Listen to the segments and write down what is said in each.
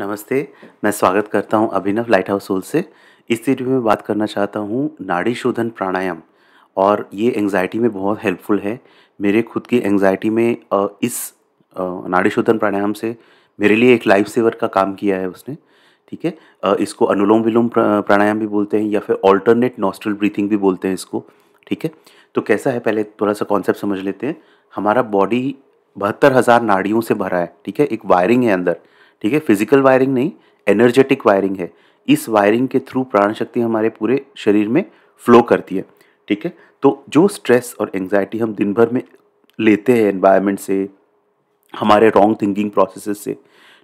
नमस्ते मैं स्वागत करता हूं अभिनव लाइट हाउस होल से इस वीडियो में बात करना चाहता हूं नाड़ी शोधन प्राणायाम और ये एंग्जाइटी में बहुत हेल्पफुल है मेरे खुद की एंग्जाइटी में इस नाड़ी शोधन प्राणायाम से मेरे लिए एक लाइफ सेवर का काम किया है उसने ठीक है इसको अनुलोम विलोम प्राणायाम भी बोलते हैं या फिर ऑल्टरनेट नॉस्ट्रल ब्रीथिंग भी बोलते हैं इसको ठीक है तो कैसा है पहले थोड़ा सा कॉन्सेप्ट समझ लेते हैं हमारा बॉडी बहत्तर हज़ार नाड़ियों से भरा है ठीक है एक वायरिंग है अंदर ठीक है फिजिकल वायरिंग नहीं एनर्जेटिक वायरिंग है इस वायरिंग के थ्रू प्राण शक्ति हमारे पूरे शरीर में फ्लो करती है ठीक है तो जो स्ट्रेस और एंग्जाइटी हम दिन भर में लेते हैं एनवायरमेंट से हमारे रॉन्ग थिंकिंग प्रोसेस से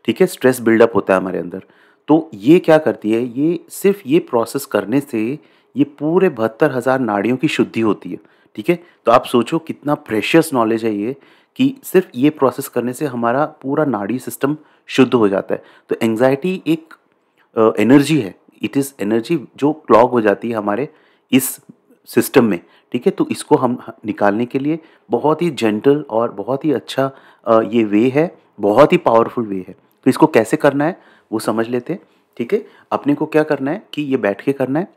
ठीक है स्ट्रेस बिल्डअप होता है हमारे अंदर तो ये क्या करती है ये सिर्फ ये प्रोसेस करने से ये पूरे बहत्तर हज़ार नाड़ियों की शुद्धि होती है ठीक है तो आप सोचो कितना प्रेशियस नॉलेज है ये कि सिर्फ ये प्रोसेस करने से हमारा पूरा नाड़ी सिस्टम शुद्ध हो जाता है तो एंग्जाइटी एक एनर्जी है इट इज़ एनर्जी जो क्लॉग हो जाती है हमारे इस सिस्टम में ठीक है तो इसको हम निकालने के लिए बहुत ही जेंटल और बहुत ही अच्छा ये वे है बहुत ही पावरफुल वे है तो इसको कैसे करना है वो समझ लेते हैं ठीक है अपने को क्या करना है कि ये बैठ के करना है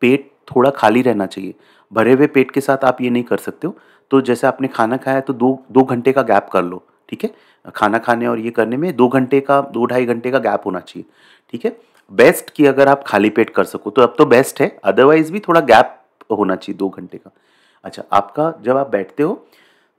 पेट थोड़ा खाली रहना चाहिए भरे हुए पेट के साथ आप ये नहीं कर सकते हो तो जैसे आपने खाना खाया तो दो दो घंटे का गैप कर लो ठीक है खाना खाने और ये करने में दो घंटे का दो ढाई घंटे का गैप होना चाहिए ठीक है बेस्ट कि अगर आप खाली पेट कर सको तो अब तो बेस्ट है अदरवाइज भी थोड़ा गैप होना चाहिए दो घंटे का अच्छा आपका जब आप बैठते हो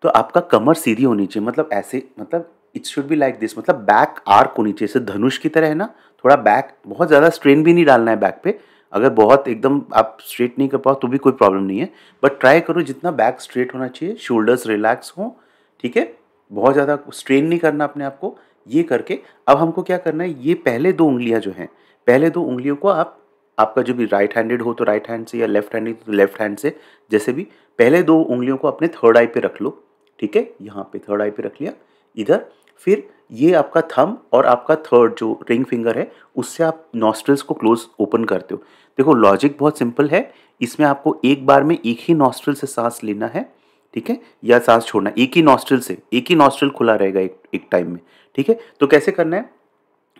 तो आपका कमर सीधी होनी चाहिए मतलब ऐसे मतलब it's should be like this मतलब बैक आर्क होनी चाहिए जैसे धनुष की तरह है ना थोड़ा बैक बहुत ज़्यादा स्ट्रेन भी नहीं डालना है बैक पे अगर बहुत एकदम आप स्ट्रेट नहीं कर पाओ तो भी कोई प्रॉब्लम नहीं है बट ट्राई करो जितना बैक स्ट्रेट होना चाहिए शोल्डर्स रिलैक्स हों ठीक है बहुत ज़्यादा स्ट्रेन नहीं करना अपने आप को ये करके अब हमको क्या करना है ये पहले दो उंगलियाँ जो हैं पहले दो उंगलियों को आप आपका जो भी राइट हैंडेड हो तो राइट हैंड से या लेफ्ट हैंडेड तो लेफ्ट हैंड से जैसे भी पहले दो उंगलियों को अपने थर्ड आई पे रख लो ठीक है यहाँ पे थर्ड आई पे रख लिया इधर फिर ये आपका थम और आपका थर्ड जो रिंग फिंगर है उससे आप नॉस्ट्रल्स को क्लोज ओपन करते हो देखो लॉजिक बहुत सिंपल है इसमें आपको एक बार में एक ही नॉस्ट्रल से सांस लेना है ठीक है या सांस छोड़ना एक ही नॉस्ट्रल से एक ही नॉस्ट्रल खुला रहेगा एक एक टाइम में ठीक है तो कैसे करना है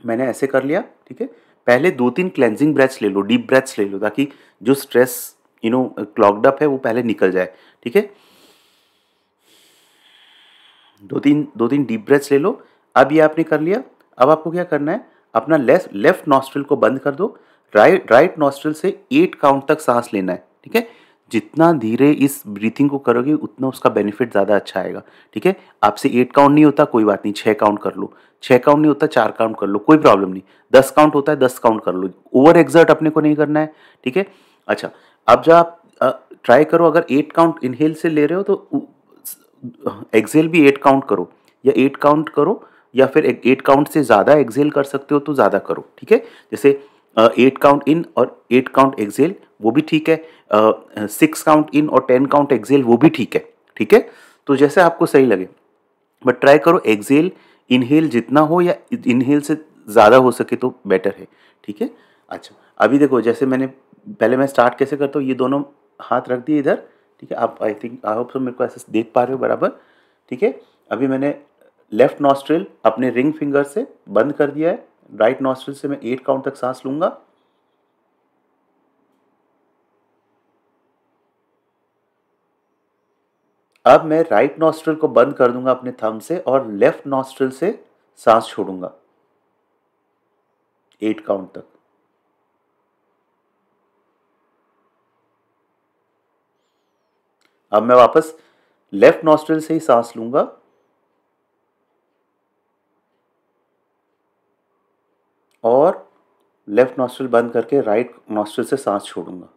मैंने ऐसे कर लिया ठीक है पहले दो तीन क्लेंजिंग ब्रेथ्स ले लो डीप ब्रेथ्स ले लो ताकि जो stress you know clogged up है वो पहले निकल जाए ठीक है दो तीन दो तीन डीप ब्रेथ्स ले लो अब ये आपने कर लिया अब आपको क्या करना है अपना लेफ्ट लेफ्ट नॉस्ट्रिल को बंद कर दो राइट राइट नॉस्ट्रिल से एट काउंट तक सांस लेना है ठीक है जितना धीरे इस ब्रीथिंग को करोगे उतना उसका बेनिफिट ज़्यादा अच्छा आएगा ठीक है आपसे एट काउंट नहीं होता कोई बात नहीं छः काउंट कर लो छः काउंट नहीं होता चार काउंट कर लो कोई प्रॉब्लम नहीं दस काउंट होता है दस काउंट कर लो ओवर एग्जर्ट अपने को नहीं करना है ठीक है अच्छा अब जब आप ट्राई करो अगर एट काउंट इनहेल से ले रहे हो तो एक्सेल भी एट काउंट करो या एट काउंट करो या फिर एट काउंट से ज़्यादा एक्सेल कर सकते हो तो ज़्यादा करो ठीक है जैसे एट काउंट इन और एट काउंट एक्सेल वो भी ठीक है सिक्स काउंट इन और टेन काउंट एक्सेल वो भी ठीक है ठीक है तो जैसे आपको सही लगे बट ट्राई करो एक्सेल इनहेल जितना हो या इनहेल से ज़्यादा हो सके तो बेटर है ठीक है अच्छा अभी देखो जैसे मैंने पहले मैं स्टार्ट कैसे करता हूँ ये दोनों हाथ रख दिए इधर ठीक है आप I think I hope so मेरे को ऐसे देख पा रहे हो बराबर ठीक है अभी मैंने लेफ्ट नॉस्ट्रिल अपने रिंग फिंगर से बंद कर दिया है राइट नॉस्ट्रिल से मैं एट काउंट तक सांस लूंगा अब मैं राइट नॉस्ट्रल को बंद कर दूंगा अपने थम से और लेफ्ट नॉस्ट्रल से सांस छोड़ूंगा एट काउंट तक अब मैं वापस लेफ्ट नॉस्ट्रिल से ही सांस लूंगा लेफ्ट नॉस्ट्रल बंद करके राइट नॉस्ट्रल से सांस छोड़ूंगा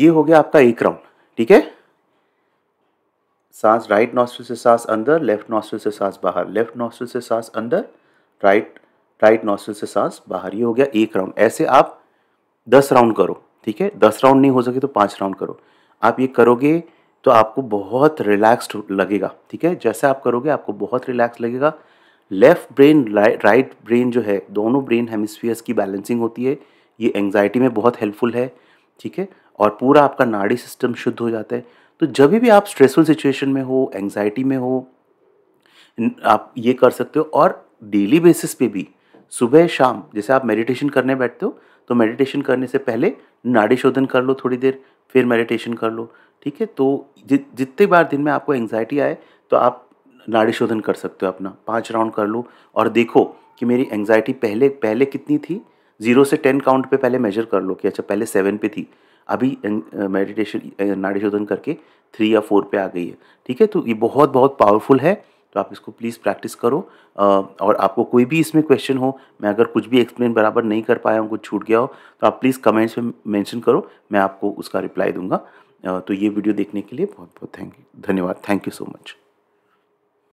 ये हो गया आपका एक राउंड ठीक है सांस राइट नॉस्ट्रल से सांस अंदर लेफ्ट नॉस्ट्रल से सांस बाहर लेफ्ट नॉस्ट्रल से सांस अंदर राइट राइट नॉस्ट्रल से सांस बाहर ये हो गया एक राउंड ऐसे आप दस राउंड करो ठीक है दस राउंड नहीं हो सके तो पांच राउंड करो आप ये करोगे तो आपको बहुत रिलैक्स्ड लगेगा ठीक है जैसे आप करोगे आपको बहुत रिलैक्स लगेगा लेफ्ट ब्रेन राइट ब्रेन जो है दोनों ब्रेन हेमिस्फीयर्स की बैलेंसिंग होती है ये एंग्जाइटी में बहुत हेल्पफुल है ठीक है और पूरा आपका नाड़ी सिस्टम शुद्ध हो जाता है तो जब भी आप स्ट्रेसफुल सिचुएशन में हो एंगजाइटी में हो आप ये कर सकते हो और डेली बेसिस पे भी सुबह शाम जैसे आप मेडिटेशन करने बैठते हो तो मेडिटेशन करने से पहले नाड़ी शोधन कर लो थोड़ी देर फिर मेडिटेशन कर लो ठीक है तो जि, जितने बार दिन में आपको एंग्जाइटी आए तो आप नाड़ी शोधन कर सकते हो अपना पाँच राउंड कर लो और देखो कि मेरी एंग्जाइटी पहले पहले कितनी थी ज़ीरो से टेन काउंट पे पहले मेजर कर लो कि अच्छा पहले सेवन पे थी अभी मेडिटेशन अं, नाड़ी शोधन करके थ्री या फोर पे आ गई है ठीक है तो ये बहुत बहुत पावरफुल है तो आप इसको प्लीज़ प्रैक्टिस करो और आपको कोई भी इसमें क्वेश्चन हो मैं अगर कुछ भी एक्सप्लेन बराबर नहीं कर पाया हूँ कुछ छूट गया हो तो आप प्लीज़ कमेंट्स में मेंशन करो मैं आपको उसका रिप्लाई दूंगा तो ये वीडियो देखने के लिए बहुत बहुत थैंक यू धन्यवाद थैंक यू सो मच